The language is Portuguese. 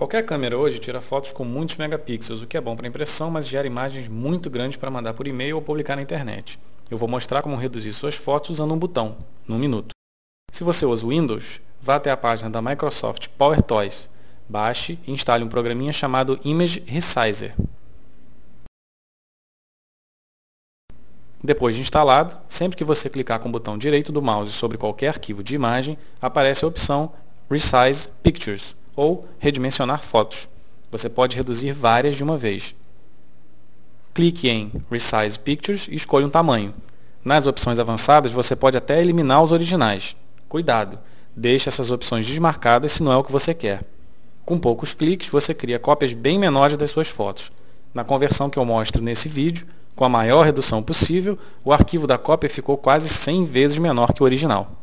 Qualquer câmera hoje tira fotos com muitos megapixels, o que é bom para impressão, mas gera imagens muito grandes para mandar por e-mail ou publicar na internet. Eu vou mostrar como reduzir suas fotos usando um botão, num minuto. Se você usa o Windows, vá até a página da Microsoft PowerToys, baixe e instale um programinha chamado Image Resizer. Depois de instalado, sempre que você clicar com o botão direito do mouse sobre qualquer arquivo de imagem, aparece a opção Resize Pictures ou redimensionar fotos. Você pode reduzir várias de uma vez. Clique em Resize Pictures e escolha um tamanho. Nas opções avançadas, você pode até eliminar os originais. Cuidado, deixe essas opções desmarcadas se não é o que você quer. Com poucos cliques, você cria cópias bem menores das suas fotos. Na conversão que eu mostro nesse vídeo, com a maior redução possível, o arquivo da cópia ficou quase 100 vezes menor que o original.